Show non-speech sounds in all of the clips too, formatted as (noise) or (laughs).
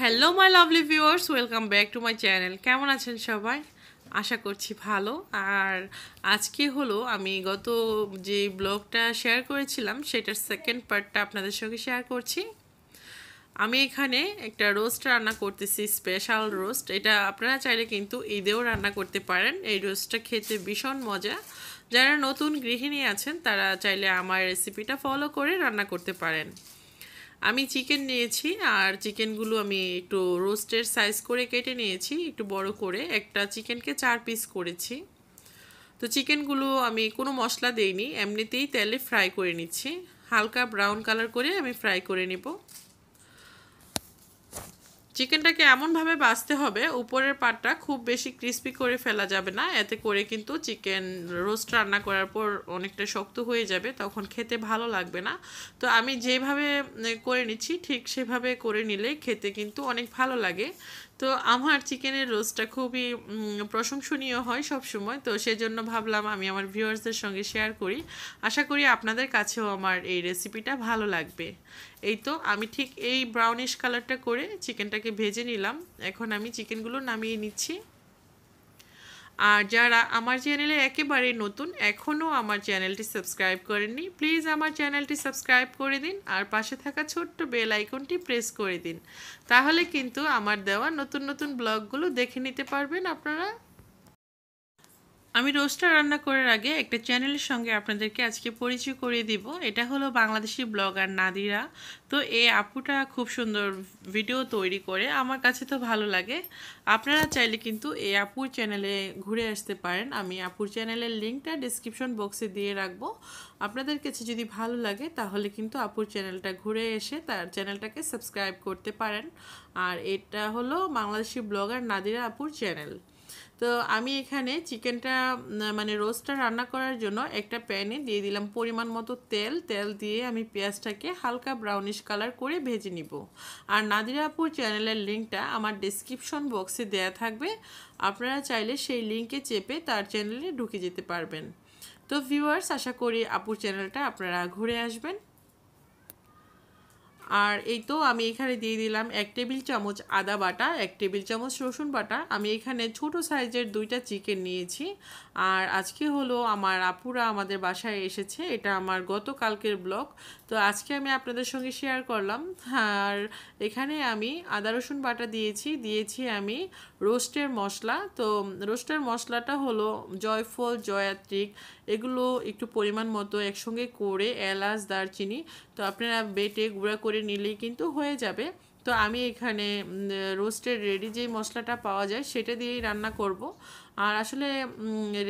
hello my lovely viewers welcome back to my channel কেমন আছেন সবাই আশা করছি ভালো আর আজকে হলো আমি গত যে ব্লগটা শেয়ার করেছিলাম সেটার সেকেন্ড পার্টটা আপনাদের সঙ্গে শেয়ার করছি আমি এখানে একটা রোস্ট রান্না করতেছি স্পেশাল রোস্ট এটা আপনারা চাইলে কিন্তু ঈদেও রান্না করতে পারেন এই রোস্টটা খেতে ভীষণ মজা যারা নতুন গৃহিণী আছেন তারা চাইলে আমার রেসিপিটা ফলো করে রান্না করতে পারেন আমি চিকেন নিয়েছি আর চিকেনগুলো আমি একটু রোস্টের সাইজ করে কেটে নিয়েছি একটু বড় করে একটা চিকেনকে চার পিস করেছি তো চিকেনগুলো আমি কোনো মশলা দেইনি এমনিতেই তেলে ফ্রাই করে নিচ্ছি হালকা ব্রাউন কালার করে আমি ফ্রাই করে নেব চিকেনটাকে এমনভাবে বাছতে হবে উপরের পাটটা খুব বেশি ক্রিস্পি করে ফেলা যাবে না এতে করে কিন্তু চিকেন রোস্ট রান্না করার পর অনেকটা শক্ত হয়ে যাবে তখন খেতে ভালো লাগবে না তো আমি যেভাবে করে নিচ্ছি ঠিক সেভাবে করে নিলে খেতে কিন্তু অনেক ভালো লাগে তো আমার চিকেনের রোস্টটা খুবই প্রশংসনীয় হয় সব সময় তো সেজন্য ভাবলাম আমি আমার ভিউয়ার্সদের সঙ্গে শেয়ার করি আশা করি আপনাদের কাছেও আমার এই রেসিপিটা ভালো লাগবে এই তো আমি ঠিক এই ব্রাউনিশ কালারটা করে চিকেনটাকে ভেজে নিলাম এখন আমি চিকেনগুলো নামিয়ে নিচ্ছি আর যারা আমার চ্যানেলে একেবারে নতুন এখনও আমার চ্যানেলটি সাবস্ক্রাইব করেননি প্লিজ আমার চ্যানেলটি সাবস্ক্রাইব করে দিন আর পাশে থাকা ছোট্ট বেল আইকনটি প্রেস করে দিন তাহলে কিন্তু আমার দেওয়া নতুন নতুন ব্লগগুলো দেখে নিতে পারবেন আপনারা আমি রোস্টার রান্না করার আগে একটা চ্যানেলের সঙ্গে আপনাদেরকে আজকে পরিচয় করিয়ে দিব এটা হলো বাংলাদেশি ব্লগার নাদিরা তো এই আপুটা খুব সুন্দর ভিডিও তৈরি করে আমার কাছে তো ভালো লাগে আপনারা চাইলে কিন্তু এই আপুর চ্যানেলে ঘুরে আসতে পারেন আমি আপুর চ্যানেলের লিঙ্কটা ডিসক্রিপশন বক্সে দিয়ে রাখবো আপনাদের কাছে যদি ভালো লাগে তাহলে কিন্তু আপুর চ্যানেলটা ঘুরে এসে তার চ্যানেলটাকে সাবস্ক্রাইব করতে পারেন আর এটা হলো বাংলাদেশি ব্লগার নাদিরা আপুর চ্যানেল তো আমি এখানে চিকেনটা মানে রোস্টটা রান্না করার জন্য একটা প্যানে দিয়ে দিলাম পরিমাণ মতো তেল তেল দিয়ে আমি পেঁয়াজটাকে হালকা ব্রাউনিশ কালার করে ভেজে নিব আর নাদিরাপুর চ্যানেলের লিঙ্কটা আমার ডিসক্রিপশন বক্সে দেয়া থাকবে আপনারা চাইলে সেই লিঙ্কে চেপে তার চ্যানেলে ঢুকে যেতে পারবেন তো ভিউয়ার্স আশা করি আপুর চ্যানেলটা আপনারা ঘুরে আসবেন আর এই তো আমি এখানে দিয়ে দিলাম এক টেবিল চামচ আদা বাটা এক টেবিল চামচ রসুন বাটা আমি এখানে ছোট সাইজের দুইটা চিকেন নিয়েছি আর আজকে হলো আমার আপুরা আমাদের বাসায় এসেছে এটা আমার গতকালকের ব্লগ তো আজকে আমি আপনাদের সঙ্গে শেয়ার করলাম আর এখানে আমি আদা রসুন বাটা দিয়েছি দিয়েছি আমি রোস্টের মশলা তো রোস্টের মশলাটা হলো জয়ফল জয়াত্রিক এগুলো একটু পরিমাণ মতো একসঙ্গে করে এলাচ দারচিনি তো আপনারা বেটে গুঁড়া করে নিলেই কিন্তু হয়ে যাবে তো আমি এখানে রোস্টের রেডি যেই মশলাটা পাওয়া যায় সেটা দিয়েই রান্না করব আর আসলে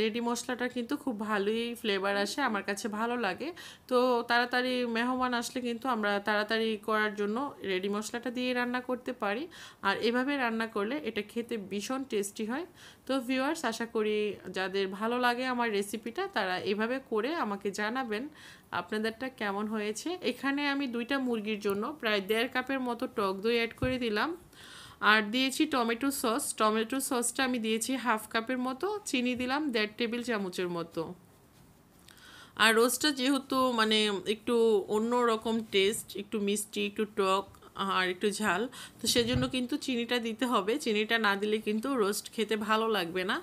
রেডি মশলাটা কিন্তু খুব ভালোই ফ্লেভার আসে আমার কাছে ভালো লাগে তো তাড়াতাড়ি মেহমান আসলে কিন্তু আমরা তাড়াতাড়ি করার জন্য রেডি মশলাটা দিয়ে রান্না করতে পারি আর এভাবে রান্না করলে এটা খেতে ভীষণ টেস্টি হয় তো ভিউয়ার্স আশা করি যাদের ভালো লাগে আমার রেসিপিটা তারা এভাবে করে আমাকে জানাবেন আপনাদেরটা কেমন হয়েছে এখানে আমি দুইটা মুরগির জন্য প্রায় দেড় কাপের মতো টক দই অ্যাড করে দিলাম আর দিয়েছি টমেটো সস টমেটো সসটা আমি দিয়েছি হাফ কাপের মতো চিনি দিলাম দেড় টেবিল চামচের মতো আর রোস্টটা যেহেতু মানে একটু অন্য রকম টেস্ট একটু মিষ্টি একটু টক আর একটু ঝাল তো সেজন্য কিন্তু চিনিটা দিতে হবে চিনিটা না দিলে কিন্তু রোস্ট খেতে ভালো লাগবে না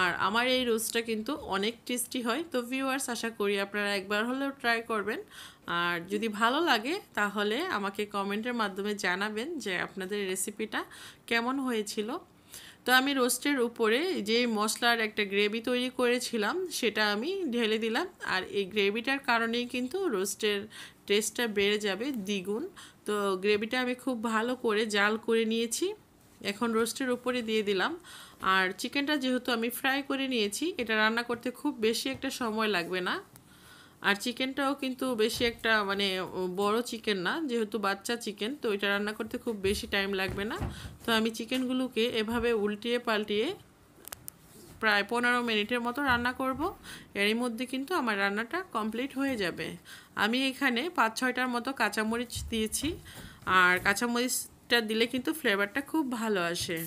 আর আমার এই রোস্টটা কিন্তু অনেক টেস্টি হয় তো ভিউয়ার্স আশা করি আপনারা একবার হলেও ট্রাই করবেন আর যদি ভালো লাগে তাহলে আমাকে কমেন্টের মাধ্যমে জানাবেন যে আপনাদের রেসিপিটা কেমন হয়েছিল তো আমি রোস্টের উপরে যে মশলার একটা গ্রেভি তৈরি করেছিলাম সেটা আমি ঢেলে দিলাম আর এই গ্রেভিটার কারণেই কিন্তু রোস্টের টেস্টটা বেড়ে যাবে দ্বিগুণ তো গ্রেভিটা আমি খুব ভালো করে জাল করে নিয়েছি এখন রোস্টের উপরে দিয়ে দিলাম আর চিকেনটা যেহেতু আমি ফ্রাই করে নিয়েছি এটা রান্না করতে খুব বেশি একটা সময় লাগবে না আর চিকেনটাও কিন্তু বেশি একটা মানে বড় চিকেন না যেহেতু বাচ্চা চিকেন তো এটা রান্না করতে খুব বেশি টাইম লাগবে না তো আমি চিকেনগুলোকে এভাবে উল্টিয়ে পাল্টিয়ে প্রায় পনেরো মিনিটের মতো রান্না করব এরই মধ্যে কিন্তু আমার রান্নাটা কমপ্লিট হয়ে যাবে আমি এখানে পাঁচ ছয়টার মতো কাঁচামরিচ দিয়েছি আর কাঁচামরিচটা দিলে কিন্তু ফ্লেভারটা খুব ভালো আসে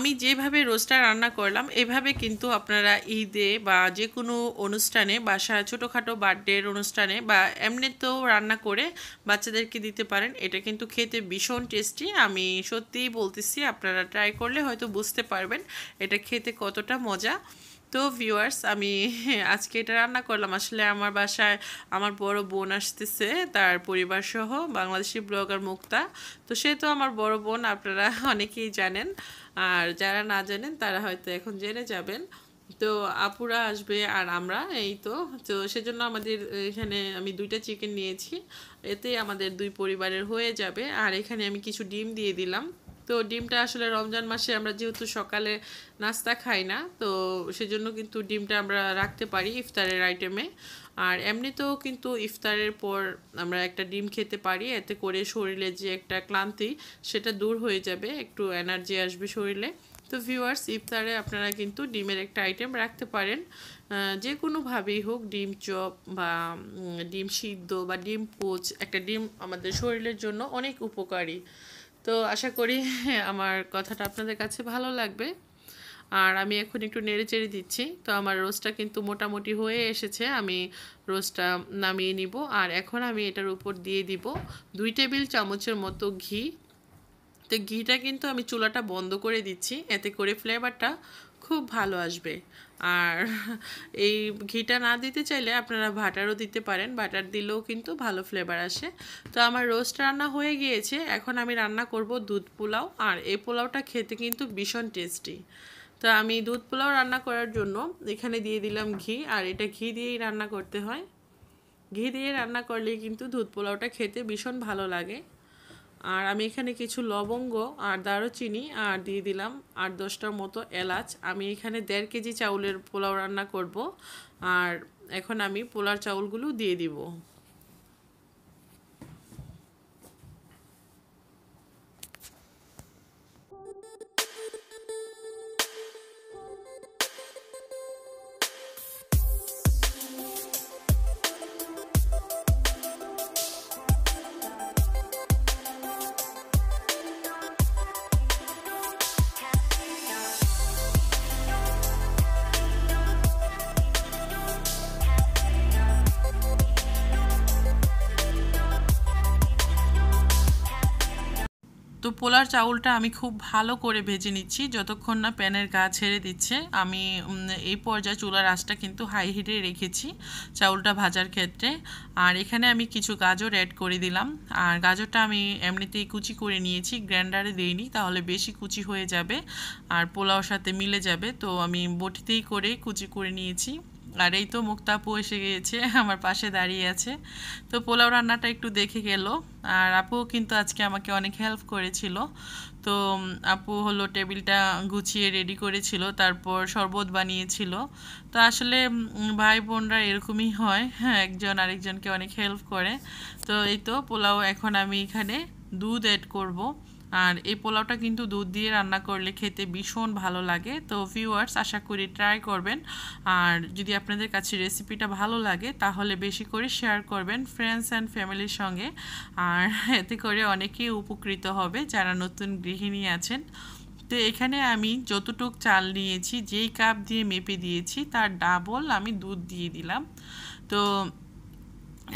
আমি যেভাবে রোজটা রান্না করলাম এভাবে কিন্তু আপনারা ঈদে বা যে কোনো অনুষ্ঠানে বা ছোটোখাটো বার্থডের অনুষ্ঠানে বা এমনিতেও রান্না করে বাচ্চাদেরকে দিতে পারেন এটা কিন্তু খেতে ভীষণ টেস্টি আমি সত্যিই বলতেছি আপনারা ট্রাই করলে হয়তো বুঝতে পারবেন এটা খেতে কতটা মজা তো ভিউয়ার্স আমি আজকে এটা রান্না করলাম আসলে আমার বাসায় আমার বড় বোন আসতেছে তার পরিবার সহ বাংলাদেশি ব্লগার মুক্তা তো সে তো আমার বড় বোন আপনারা (laughs) অনেকেই জানেন আর যারা না জানেন তারা হয়তো এখন জেনে যাবেন তো আপুরা আসবে আর আমরা এই তো তো সেজন্য আমাদের এখানে আমি দুইটা চিকেন নিয়েছি এতে আমাদের দুই পরিবারের হয়ে যাবে আর এখানে আমি কিছু ডিম দিয়ে দিলাম তো ডিমটা আসলে রমজান মাসে আমরা যেহেতু সকালে নাস্তা খাই না তো সেজন্য কিন্তু ডিমটা আমরা রাখতে পারি ইফতারের আইটেমে আর এমনিতেও কিন্তু ইফতারের পর আমরা একটা ডিম খেতে পারি এতে করে শরীরে যে একটা ক্লান্তি সেটা দূর হয়ে যাবে একটু এনার্জি আসবে শরীরে তো ভিউয়ার্স ইফতারে আপনারা কিন্তু ডিমের একটা আইটেম রাখতে পারেন যে কোনোভাবেই হোক ডিম চপ বা ডিম সিদ্ধ বা ডিম পোচ একটা ডিম আমাদের শরীরের জন্য অনেক উপকারী তো আশা করি আমার কথাটা আপনাদের কাছে ভালো লাগবে আর আমি এখন একটু নেড়ে চেড়ে দিচ্ছি তো আমার রোস্টটা কিন্তু মোটামুটি হয়ে এসেছে আমি রোস্টটা নামিয়ে নিব আর এখন আমি এটার উপর দিয়ে দিব দুই টেবিল চামচের মতো ঘি তো ঘিটা কিন্তু আমি চুলাটা বন্ধ করে দিচ্ছি এতে করে ফ্লেভারটা খুব ভালো আসবে আর এই ঘিটা না দিতে চাইলে আপনারা ভাটারও দিতে পারেন বাটার দিলেও কিন্তু ভালো ফ্লেভার আসে তো আমার রোস্ট রান্না হয়ে গিয়েছে এখন আমি রান্না করব দুধ পোলাও আর এই পোলাওটা খেতে কিন্তু ভীষণ টেস্টি তো আমি দুধ পোলাও রান্না করার জন্য এখানে দিয়ে দিলাম ঘি আর এটা ঘি দিয়েই রান্না করতে হয় ঘি দিয়ে রান্না করলে কিন্তু দুধ পোলাওটা খেতে ভীষণ ভালো লাগে আর আমি এখানে কিছু লবঙ্গ আর দারুচিনি আর দিয়ে দিলাম আট দশটার মতো এলাচ আমি এখানে দেড় কেজি চাউলের পোলাও রান্না করব আর এখন আমি পোলার চাউলগুলো দিয়ে দিব পোলার চাউলটা আমি খুব ভালো করে ভেজে নিচ্ছি যতক্ষণ না প্যানের গা ছেড়ে দিচ্ছে আমি এই পর্যায়ে চুলার আঁচটা কিন্তু হাই হিটে রেখেছি চাউলটা ভাজার ক্ষেত্রে আর এখানে আমি কিছু গাজর অ্যাড করে দিলাম আর গাজরটা আমি এমনিতেই কুচি করে নিয়েছি গ্র্যান্ডারে দিইনি তাহলে বেশি কুচি হয়ে যাবে আর পোলাওর সাথে মিলে যাবে তো আমি বটিতেই করে কুচি করে নিয়েছি আর এই তো মুক্তাপু এসে গিয়েছে আমার পাশে দাঁড়িয়ে আছে তো পোলাও রান্নাটা একটু দেখে গেল আর আপু কিন্তু আজকে আমাকে অনেক হেল্প করেছিল তো আপু হলো টেবিলটা গুছিয়ে রেডি করেছিল তারপর শরবত বানিয়েছিল তো আসলে ভাই বোনরা এরকমই হয় হ্যাঁ একজন আরেকজনকে অনেক হেল্প করে তো এই তো পোলাও এখন আমি এখানে দুধ অ্যাড করবো আর এই পোলাওটা কিন্তু দুধ দিয়ে রান্না করলে খেতে ভীষণ ভালো লাগে তো ভিউয়ার্স আশা করি ট্রাই করবেন আর যদি আপনাদের কাছে রেসিপিটা ভালো লাগে তাহলে বেশি করে শেয়ার করবেন ফ্রেন্ডস অ্যান্ড ফ্যামিলির সঙ্গে আর এতে করে অনেকেই উপকৃত হবে যারা নতুন গৃহিণী আছেন তো এখানে আমি যতটুক চাল নিয়েছি যেই কাপ দিয়ে মেপে দিয়েছি তার ডাবল আমি দুধ দিয়ে দিলাম তো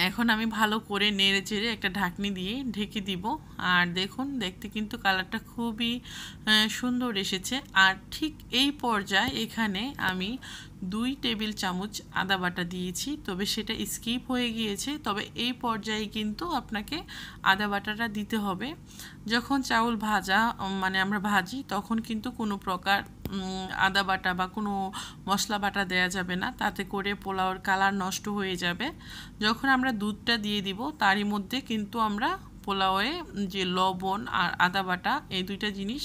এখন আমি ভালো করে নেড়ে চেড়ে একটা ঢাকনি দিয়ে ঢেকে দিব আর দেখুন দেখতে কিন্তু কালারটা খুবই সুন্দর এসেছে আর ঠিক এই পর্যায়ে এখানে আমি দুই টেবিল চামচ আদা বাটা দিয়েছি তবে সেটা স্কিপ হয়ে গিয়েছে তবে এই পর্যায়ে কিন্তু আপনাকে আদা বাটাটা দিতে হবে যখন চাউল ভাজা মানে আমরা ভাজি তখন কিন্তু কোনো প্রকার আদা বাটা বা কোনো মশলা বাটা দেয়া যাবে না তাতে করে পোলাওর কালার নষ্ট হয়ে যাবে যখন আমরা দুধটা দিয়ে দিব তারই মধ্যে কিন্তু আমরা পোলাওয়ে যে লবণ আর আদা বাটা এই দুইটা জিনিস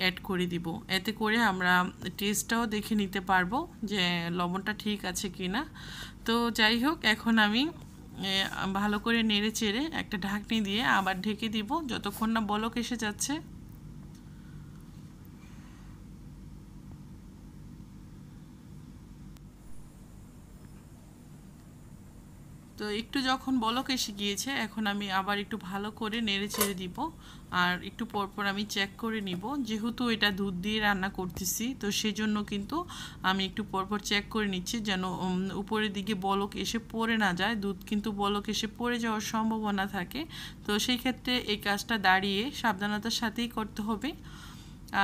অ্যাড করে দিব এতে করে আমরা টেস্টটাও দেখে নিতে পারবো যে লবণটা ঠিক আছে কি না তো যাই হোক এখন আমি ভালো করে নেড়ে চেড়ে একটা ঢাকনি দিয়ে আবার ঢেকে দিব যতক্ষণ না বলক এসে যাচ্ছে তো একটু যখন বলক এসে গিয়েছে এখন আমি আবার একটু ভালো করে নেড়ে চেড়ে দিব আর একটু পরপর আমি চেক করে নিব যেহেতু এটা দুধ দিয়ে রান্না করতেছি তো সেজন্য কিন্তু আমি একটু পরপর চেক করে নিচ্ছি যেন উপরের দিকে বলক এসে পড়ে না যায় দুধ কিন্তু বলক এসে পড়ে যাওয়ার সম্ভাবনা থাকে তো সেই ক্ষেত্রে এই কাজটা দাঁড়িয়ে সাবধানতার সাথেই করতে হবে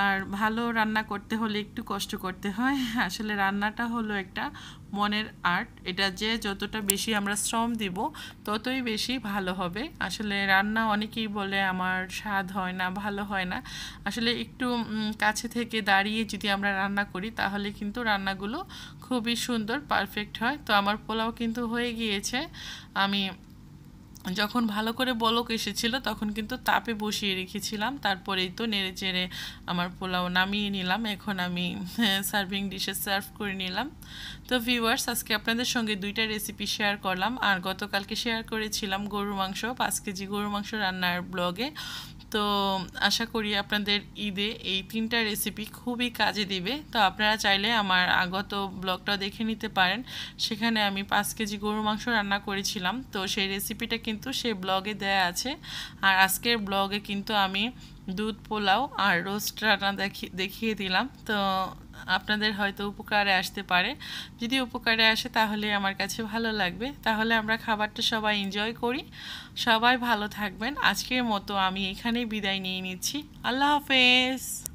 আর ভালো রান্না করতে হলে একটু কষ্ট করতে হয় আসলে রান্নাটা হলো একটা মনের আর্ট এটা যে যতটা বেশি আমরা শ্রম দিব ততই বেশি ভালো হবে আসলে রান্না অনেকেই বলে আমার স্বাদ হয় না ভালো হয় না আসলে একটু কাছে থেকে দাঁড়িয়ে যদি আমরা রান্না করি তাহলে কিন্তু রান্নাগুলো খুবই সুন্দর পারফেক্ট হয় তো আমার পোলাও কিন্তু হয়ে গিয়েছে আমি যখন ভালো করে বলক এসেছিল তখন কিন্তু তাপে বসিয়ে রেখেছিলাম তারপরেই তো নেড়ে চেড়ে আমার পোলাও নামিয়ে নিলাম এখন আমি সার্ভিং ডিশে সার্ভ করে নিলাম তো ভিউয়ার্স আজকে আপনাদের সঙ্গে দুইটা রেসিপি শেয়ার করলাম আর গতকালকে শেয়ার করেছিলাম গরুর মাংস পাঁচ কেজি গরুর মাংস রান্নার ব্লগে তো আশা করি আপনাদের ঈদে এই তিনটা রেসিপি খুবই কাজে দিবে তো আপনারা চাইলে আমার আগত ব্লগটা দেখে নিতে পারেন সেখানে আমি পাঁচ কেজি গরু মাংস রান্না করেছিলাম তো সেই রেসিপিটা কিন্তু সেই ব্লগে দেয়া আছে আর আজকের ব্লগে কিন্তু আমি দুধ পোলাও আর রোস্ট রান্না দেখিয়ে দিলাম তো আপনাদের হয়তো উপকারে আসতে পারে যদি উপকারে আসে তাহলে আমার কাছে ভালো লাগবে তাহলে আমরা খাবারটা সবাই এনজয় করি সবাই ভালো থাকবেন আজকের মতো আমি এখানেই বিদায় নিয়ে নিচ্ছি আল্লাহ হাফেজ